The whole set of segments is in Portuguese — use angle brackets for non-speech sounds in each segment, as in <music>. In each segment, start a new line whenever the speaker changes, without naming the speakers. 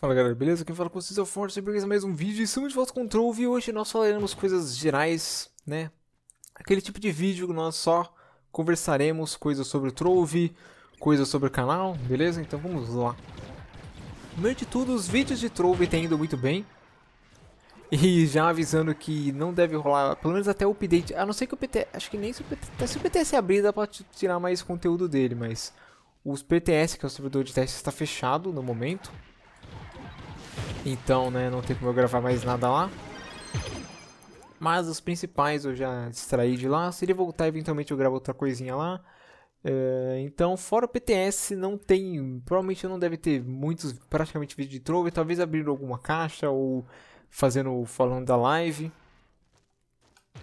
Fala galera, beleza? Quem fala com vocês é o Forte, sempre mais um vídeo e estamos de volta com o Trove e hoje nós falaremos coisas gerais, né? Aquele tipo de vídeo que nós só conversaremos coisas sobre o Trove, coisas sobre o canal, beleza? Então vamos lá. Primeiro de tudo, os vídeos de Trove têm indo muito bem. E já avisando que não deve rolar, pelo menos até o update, a não ser que o PT, acho que nem se o PT, se o PTS abrir dá pra tirar mais conteúdo dele, mas... Os PTS, que é o servidor de teste, está fechado no momento, então, né, não tem como eu gravar mais nada lá. Mas os principais eu já distraí de lá. Se ele voltar, eventualmente eu gravo outra coisinha lá. É, então, fora o PTS, não tem. Provavelmente não deve ter muitos, praticamente, vídeos de Trove. Talvez abrindo alguma caixa ou fazendo falando da live.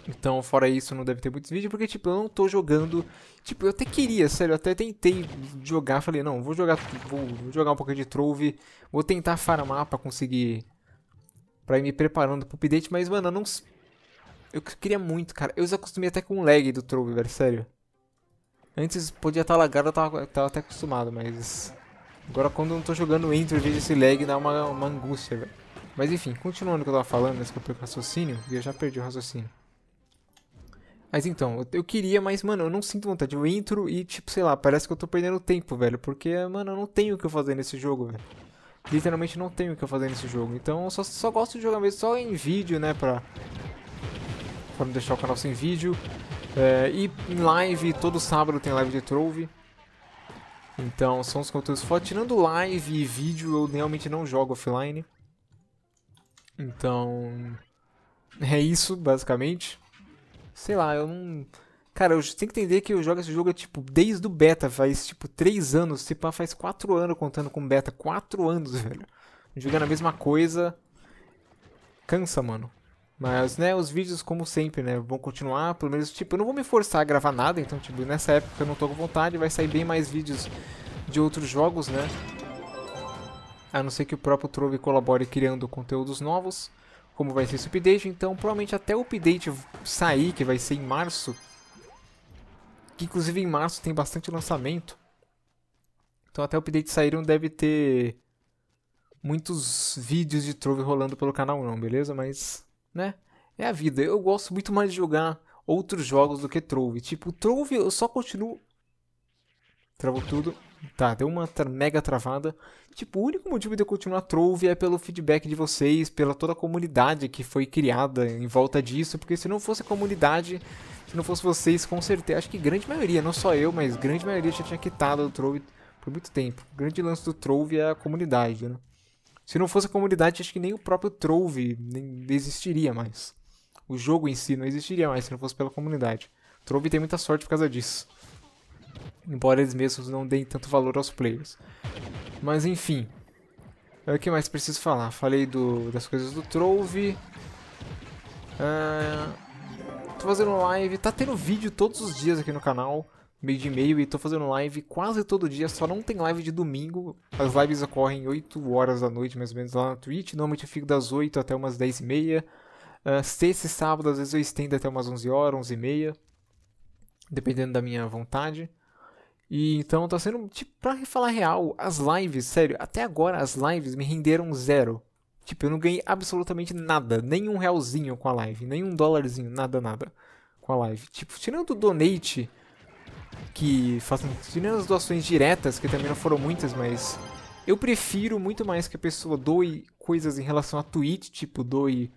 Então, fora isso, não deve ter muitos vídeos, porque, tipo, eu não tô jogando... Tipo, eu até queria, sério, eu até tentei jogar, falei, não, vou jogar vou, vou jogar um pouquinho de Trove, vou tentar farmar pra conseguir... Pra ir me preparando pro update, mas, mano, eu não... Eu queria muito, cara, eu já acostumei até com o lag do Trove, velho, sério. Antes podia estar tá lagado, eu tava, eu tava até acostumado, mas... Agora, quando eu não tô jogando entre, vejo esse lag dá uma, uma angústia, velho. Mas enfim, continuando o que eu tava falando, desculpa o raciocínio, e eu já perdi o raciocínio. Mas então, eu, queria, mas, mano, eu não sinto vontade. Eu entro e, tipo, sei lá, parece que eu tô perdendo tempo, velho. Porque, mano, eu não tenho o que eu fazer nesse jogo, velho. Literalmente não tenho o que eu fazer nesse jogo. Então, eu só, só gosto de jogar mesmo, só em vídeo, né, pra... Pra não deixar o canal sem vídeo. É, e em live, todo sábado tem live de Trove. Então, são os conteúdos fora. Tirando live e vídeo, eu realmente não jogo offline. Então, é isso, basicamente sei lá, eu não. Cara, eu tenho que entender que eu jogo esse jogo, tipo, desde o beta, faz, tipo, 3 anos, tipo, faz 4 anos contando com beta, 4 anos, <laughs> velho. Jogando a mesma coisa, cansa, mano. Mas, né, os vídeos, como sempre, né, vão continuar, pelo menos, tipo, eu não vou me forçar a gravar nada, então, tipo, nessa época eu não tô com vontade, vai sair bem mais vídeos de outros jogos, né. A não ser que o próprio Trove colabore criando conteúdos novos como vai ser esse update, então provavelmente até o update sair, que vai ser em março, que inclusive em março tem bastante lançamento, então até o update sair não deve ter muitos vídeos de Trove rolando pelo canal não, beleza? Mas, né, é a vida. Eu gosto muito mais de jogar outros jogos do que Trove. Tipo, Trove eu só continuo... Travou tudo. Tá, deu uma mega travada. Tipo, o único motivo de eu continuar Trove é pelo feedback de vocês, pela toda a comunidade que foi criada em volta disso, porque se não fosse a comunidade, se não fosse vocês, com certeza, acho que grande maioria, não só eu, mas grande maioria já tinha quitado o Trove por muito tempo. O grande lance do Trove é a comunidade, né? Se não fosse a comunidade, acho que nem o próprio Trove nem existiria mais. O jogo em si não existiria mais se não fosse pela comunidade. Trove tem muita sorte por causa disso. Embora eles mesmos não deem tanto valor aos players. Mas enfim. É o que mais preciso falar. Falei do, das coisas do Trove. Ah, tô fazendo live. Tá tendo vídeo todos os dias aqui no canal. Meio de meio. E tô fazendo live quase todo dia. Só não tem live de domingo. As lives ocorrem 8 horas da noite, mais ou menos, lá na Twitch. Normalmente eu fico das 8 até umas 10 e meia. Uh, sexta e sábado, às vezes eu estendo até umas 11 horas, 11 e meia. Dependendo da minha vontade. E então tá sendo, tipo, pra falar real, as lives, sério, até agora as lives me renderam zero. Tipo, eu não ganhei absolutamente nada, nem um realzinho com a live, nem um dólarzinho, nada, nada com a live. Tipo, tirando o donate, que fazem, tirando as doações diretas, que também não foram muitas, mas eu prefiro muito mais que a pessoa doe coisas em relação a Twitch, tipo, doe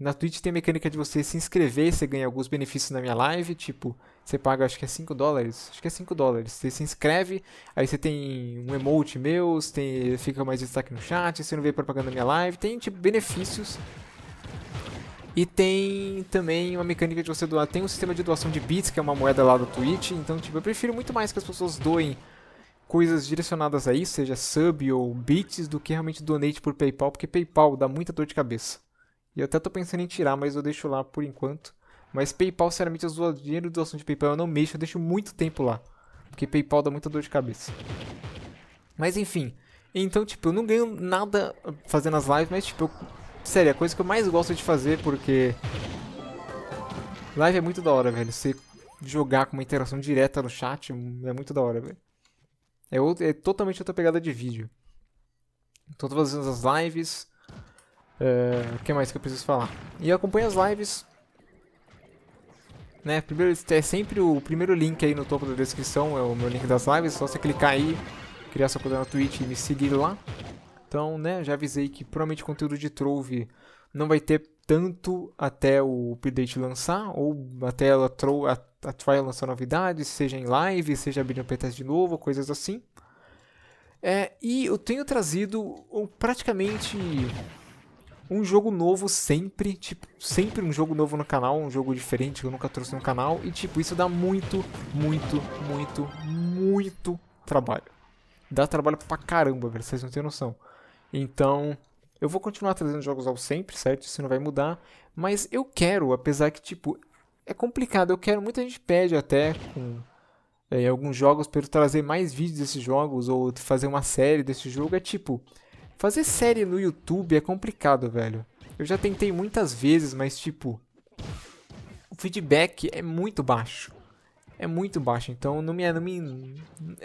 na Twitch tem a mecânica de você se inscrever, você ganha alguns benefícios na minha live, tipo, você paga acho que é 5 dólares, acho que é 5 dólares, você se inscreve, aí você tem um emote meu, tem, fica mais destaque no chat, você não vê propaganda na minha live, tem tipo benefícios. E tem também uma mecânica de você doar, tem um sistema de doação de bits, que é uma moeda lá do Twitch, então tipo, eu prefiro muito mais que as pessoas doem coisas direcionadas aí, seja sub ou bits, do que realmente donate por PayPal, porque PayPal dá muita dor de cabeça. E eu até tô pensando em tirar, mas eu deixo lá por enquanto. Mas PayPal, sinceramente, o dinheiro de doação de PayPal eu não mexo, eu deixo muito tempo lá. Porque PayPal dá muita dor de cabeça. Mas enfim. Então, tipo, eu não ganho nada fazendo as lives, mas, tipo, eu... sério, é a coisa que eu mais gosto de fazer porque. Live é muito da hora, velho. Você jogar com uma interação direta no chat é muito da hora, velho. É, outro... é totalmente outra pegada de vídeo. Então, tô fazendo as lives é, o uh, que mais que eu preciso falar? E acompanha as lives. Né? Primeiro, é sempre o primeiro link aí no topo da descrição, é o meu link das lives. É só você clicar aí, criar sua conta na Twitch e me seguir lá. Então, né, já avisei que provavelmente conteúdo de Trove não vai ter tanto até o update lançar, ou até ela tro a, a trial lançar novidades, seja em live, seja abrindo PTS de novo, coisas assim. É, e eu tenho trazido praticamente um jogo novo sempre, tipo, sempre um jogo novo no canal, um jogo diferente que eu nunca trouxe no canal, e tipo, isso dá muito, muito, muito, muito trabalho. Dá trabalho pra caramba, velho, vocês não têm noção. Então, eu vou continuar trazendo jogos ao sempre, certo? Isso não vai mudar, mas eu quero, apesar que, tipo, é complicado, eu quero, muita gente pede até com eh, alguns jogos para eu trazer mais vídeos desses jogos, ou fazer uma série desse jogo, é tipo... Fazer série no YouTube é complicado, velho. Eu já tentei muitas vezes, mas tipo. O feedback é muito baixo. É muito baixo, então não me anime,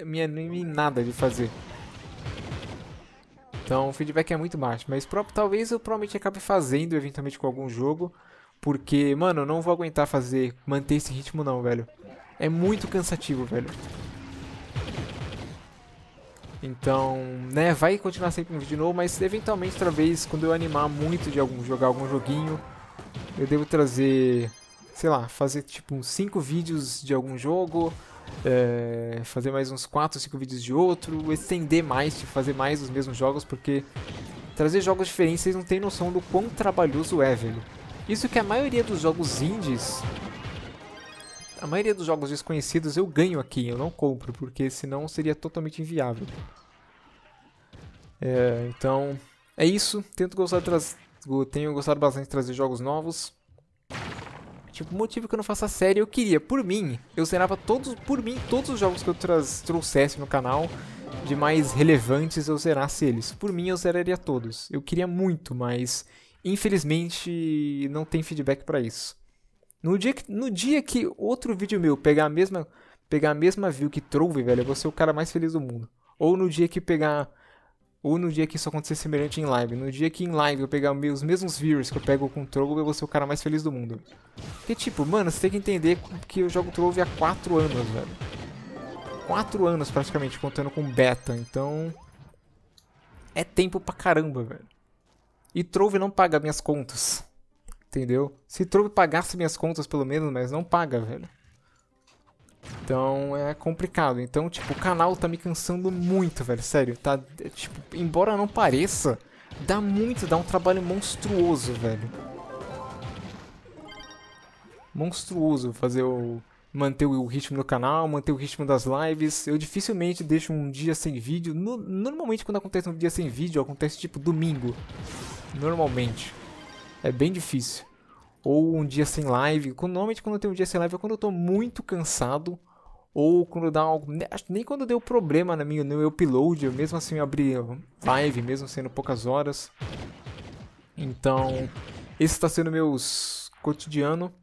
me anime nada de fazer. Então o feedback é muito baixo. Mas pro, talvez eu provavelmente acabe fazendo eventualmente com algum jogo. Porque, mano, eu não vou aguentar fazer, manter esse ritmo não, velho. É muito cansativo, velho. Então, né, vai continuar sempre um vídeo novo, mas eventualmente, talvez, quando eu animar muito de algum, jogar algum joguinho, eu devo trazer, sei lá, fazer tipo uns 5 vídeos de algum jogo, é, fazer mais uns 4, 5 vídeos de outro, estender mais, tipo, fazer mais os mesmos jogos, porque trazer jogos diferentes vocês não têm noção do quão trabalhoso é, velho. Isso que a maioria dos jogos indies a maioria dos jogos desconhecidos eu ganho aqui, eu não compro, porque senão seria totalmente inviável. É, então, é isso. Tento gostar de trazer, tenho gostado bastante de trazer jogos novos. Tipo, o motivo que eu não faço a série, eu queria, por mim, eu zerava todos, por mim, todos os jogos que eu trouxesse no canal, de mais relevantes, eu zerasse eles. Por mim, eu zeraria todos. Eu queria muito, mas infelizmente não tem feedback para isso. No dia que, no dia que outro vídeo meu pegar a mesma pegar a mesma view que Trove, velho, eu vou ser o cara mais feliz do mundo. Ou no dia que pegar ou no dia que isso acontecer semelhante em live. No dia que em live eu pegar os mesmos viewers que eu pego com Trove, eu vou ser o cara mais feliz do mundo. Porque, tipo, mano, você tem que entender que eu jogo Trove há 4 anos, velho. 4 anos praticamente, contando com beta, então... É tempo pra caramba, velho. E Trove não paga minhas contas. Entendeu? Se Trobe pagasse minhas contas, pelo menos, mas não paga, velho. Então é complicado. Então, tipo, o canal tá me cansando muito, velho. Sério, tá. É, tipo, embora não pareça, dá muito, dá um trabalho monstruoso, velho. Monstruoso fazer o. manter o ritmo do canal, manter o ritmo das lives. Eu dificilmente deixo um dia sem vídeo. No... normalmente quando acontece um dia sem vídeo, acontece tipo domingo. Normalmente é bem difícil. Ou um dia sem live. Normalmente quando eu tenho um dia sem live é quando eu tô muito cansado. Ou quando dá algo. Né, nem quando deu problema no meu, no meu upload, eu mesmo assim eu abri live, mesmo sendo poucas horas. Então, esse está sendo meu cotidiano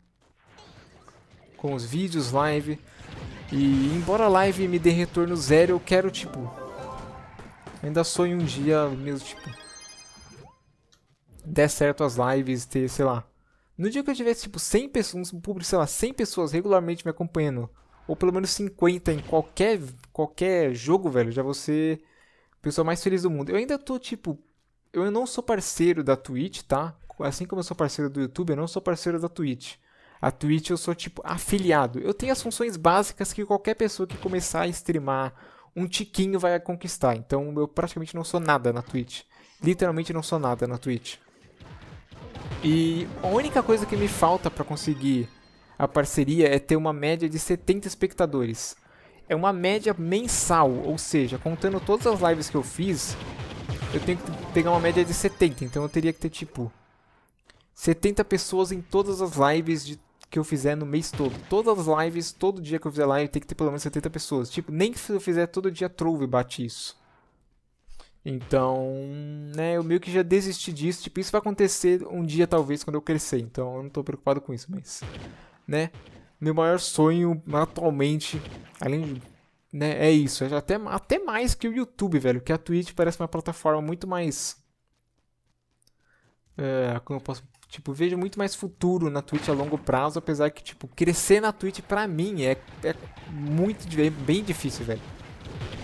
com os vídeos, live. E embora a live me dê retorno zero, eu quero, tipo... ainda sonho um dia mesmo, tipo der certo as lives, ter, sei lá. No dia que eu tivesse, tipo, 100 pessoas, um público, sei lá, 100 pessoas regularmente me acompanhando, ou pelo menos 50 em qualquer, qualquer jogo, velho, já você pessoa mais feliz do mundo. Eu ainda tô, tipo, eu não sou parceiro da Twitch, tá? Assim como eu sou parceiro do YouTube, eu não sou parceiro da Twitch. A Twitch eu sou, tipo, afiliado. Eu tenho as funções básicas que qualquer pessoa que começar a streamar um tiquinho vai conquistar. Então eu praticamente não sou nada na Twitch. Literalmente não sou nada na Twitch. E a única coisa que me falta para conseguir a parceria é ter uma média de 70 espectadores. É uma média mensal, ou seja, contando todas as lives que eu fiz, eu tenho que pegar uma média de 70, então eu teria que ter tipo 70 pessoas em todas as lives de, que eu fizer no mês todo. Todas as lives, todo dia que eu fizer live, tem que ter pelo menos 70 pessoas. Tipo, nem se eu fizer todo dia trove bate isso. Então, né, eu meio que já desisti disso. Tipo, isso vai acontecer um dia, talvez, quando eu crescer. Então, eu não tô preocupado com isso, mas, né, meu maior sonho atualmente, além de, né, é isso. É até, até mais que o YouTube, velho. Que a Twitch parece uma plataforma muito mais. É, como eu posso. Tipo, vejo muito mais futuro na Twitch a longo prazo. Apesar que, tipo, crescer na Twitch pra mim é, é muito. É bem difícil, velho.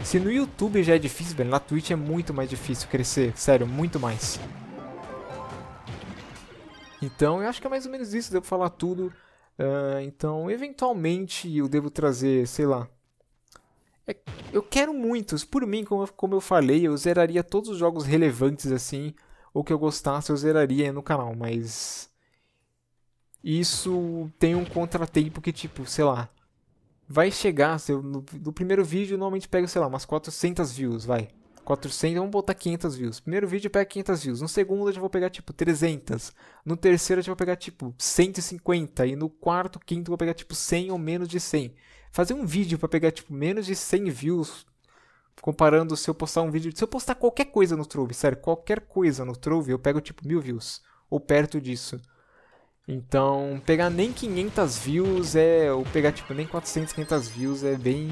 Se no YouTube já é difícil, velho, na Twitch é muito mais difícil crescer. Sério, muito mais. Então, eu acho que é mais ou menos isso, devo falar tudo. Uh, então, eventualmente eu devo trazer, sei lá. É, eu quero muitos. Por mim, como, como eu falei, eu zeraria todos os jogos relevantes assim. Ou que eu gostasse, eu zeraria no canal, mas. Isso tem um contratempo que, tipo, sei lá vai chegar, seu, no, no, primeiro vídeo normalmente pega, sei lá, umas 400 views, vai. 400, vamos botar 500 views. Primeiro vídeo pega 500 views, no segundo eu já vou pegar tipo 300, no terceiro eu já vou pegar tipo 150 e no quarto, quinto eu vou pegar tipo 100 ou menos de 100. Fazer um vídeo para pegar tipo menos de 100 views comparando se eu postar um vídeo, se eu postar qualquer coisa no Trove, sério, qualquer coisa no Trove, eu pego tipo mil views ou perto disso. Então, pegar nem 500 views é... Ou pegar, tipo, nem 400, 500 views é bem...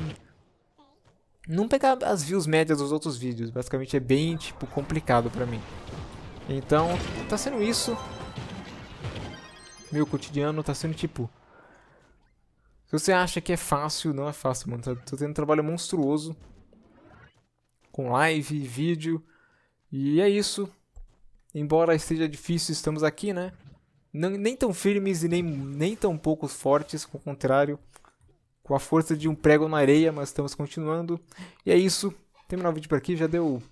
Não pegar as views médias dos outros vídeos. Basicamente é bem, tipo, complicado pra mim. Então, tá sendo isso. Meu cotidiano tá sendo, tipo... Se você acha que é fácil, não é fácil, mano. Tô tá, tá tendo um trabalho monstruoso. Com live, vídeo. E é isso. Embora esteja difícil, estamos aqui, né? nem tão firmes e nem, nem tão pouco fortes, com o contrário, com a força de um prego na areia, mas estamos continuando. E é isso, terminar o vídeo por aqui, já deu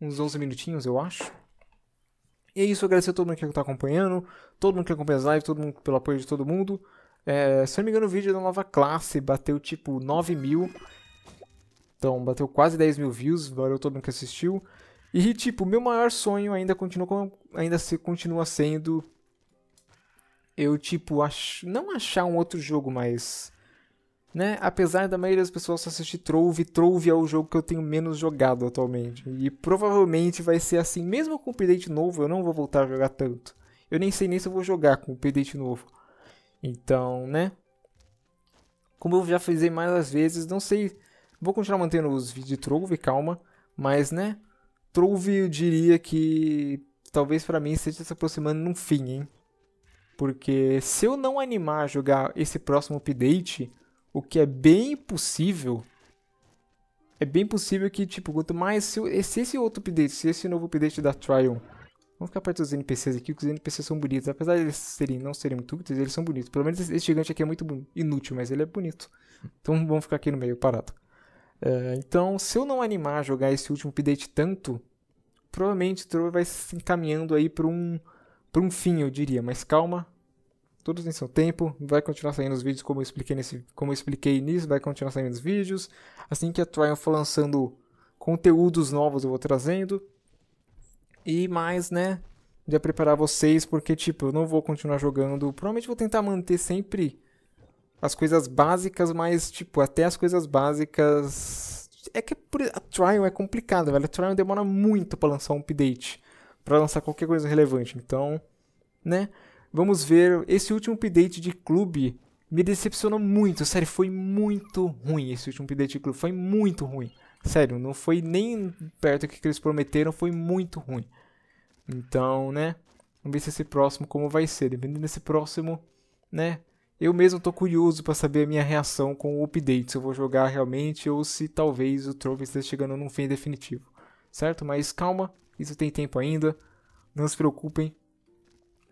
uns 11 minutinhos, eu acho. E é isso, agradecer a todo mundo que está acompanhando, todo mundo que acompanha as lives, todo mundo pelo apoio de todo mundo. É, se não me engano, o vídeo é da nova classe bateu tipo 9 mil. Então, bateu quase 10 mil views, valeu todo mundo que assistiu. E, tipo, meu maior sonho ainda continua, ainda se, continua sendo eu, tipo, ach... não achar um outro jogo, mas. Né? Apesar da maioria das pessoas assistir Trove, Trove é o jogo que eu tenho menos jogado atualmente. E provavelmente vai ser assim, mesmo com o update novo, eu não vou voltar a jogar tanto. Eu nem sei nem se eu vou jogar com o update novo. Então, né? Como eu já fiz mais às vezes, não sei. Vou continuar mantendo os vídeos de Trove, calma. Mas, né? Trove eu diria que talvez para mim esteja se aproximando num fim, hein? porque se eu não animar a jogar esse próximo update, o que é bem possível, é bem possível que, tipo, quanto mais, se, esse outro update, se esse novo update da Tryon, vamos ficar perto dos NPCs aqui, que os NPCs são bonitos, apesar de eles serem, não serem muito úteis, eles são bonitos, pelo menos esse gigante aqui é muito inútil, mas ele é bonito, então vamos ficar aqui no meio, parado. É, então, se eu não animar a jogar esse último update tanto, provavelmente o Troll vai se encaminhando aí para um para um fim, eu diria, mas calma. Tudo tem seu tempo, vai continuar saindo os vídeos como eu expliquei nesse, como eu expliquei nisso, vai continuar saindo os vídeos. Assim que a Triumph for lançando conteúdos novos, eu vou trazendo. E mais, né, já preparar vocês, porque tipo, eu não vou continuar jogando, provavelmente vou tentar manter sempre as coisas básicas, mas tipo, até as coisas básicas é que a Trial é complicada, velho. A Trial demora muito para lançar um update para lançar qualquer coisa relevante. Então, né? Vamos ver esse último update de clube me decepcionou muito, sério, foi muito ruim esse último update de clube, foi muito ruim. Sério, não foi nem perto do que eles prometeram, foi muito ruim. Então, né? Vamos ver se esse próximo como vai ser. Dependendo desse próximo, né? Eu mesmo tô curioso para saber a minha reação com o update, se eu vou jogar realmente ou se talvez o Trove esteja tá chegando num fim definitivo, certo? Mas calma, isso tem tempo ainda. Não se preocupem.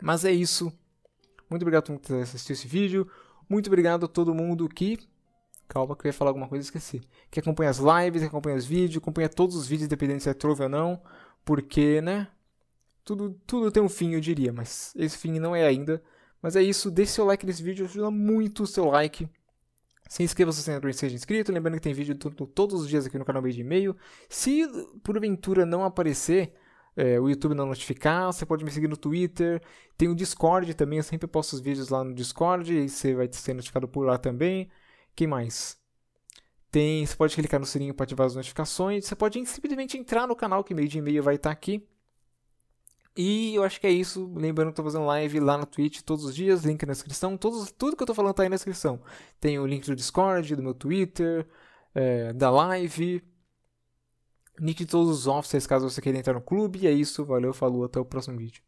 Mas é isso. Muito obrigado a todo mundo que tá assistiu esse vídeo. Muito obrigado a todo mundo que. Calma que eu ia falar alguma coisa e esqueci. Que acompanha as lives, que acompanha os vídeos, acompanha todos os vídeos, independente se é trove ou não. Porque, né? Tudo, tudo tem um fim, eu diria, mas esse fim não é ainda. Mas é isso, deixe seu like nesse vídeo, ajuda muito o seu like. Se inscreva se você ainda não seja inscrito. Lembrando que tem vídeo todos os dias aqui no canal meio de e-mail. Se porventura não aparecer, é, o YouTube não notificar, você pode me seguir no Twitter. Tem o Discord também, eu sempre posto os vídeos lá no Discord. E você vai ser notificado por lá também. Quem mais? Tem, você pode clicar no sininho para ativar as notificações. Você pode simplesmente entrar no canal que meio de e-mail vai estar aqui. E eu acho que é isso. Lembrando que estou fazendo live lá na Twitch todos os dias, link na descrição. Todos, tudo que eu estou falando tá aí na descrição. Tem o link do Discord, do meu Twitter, é, da live. nick de todos os offices caso você queira entrar no clube. E é isso. Valeu, falou, até o próximo vídeo.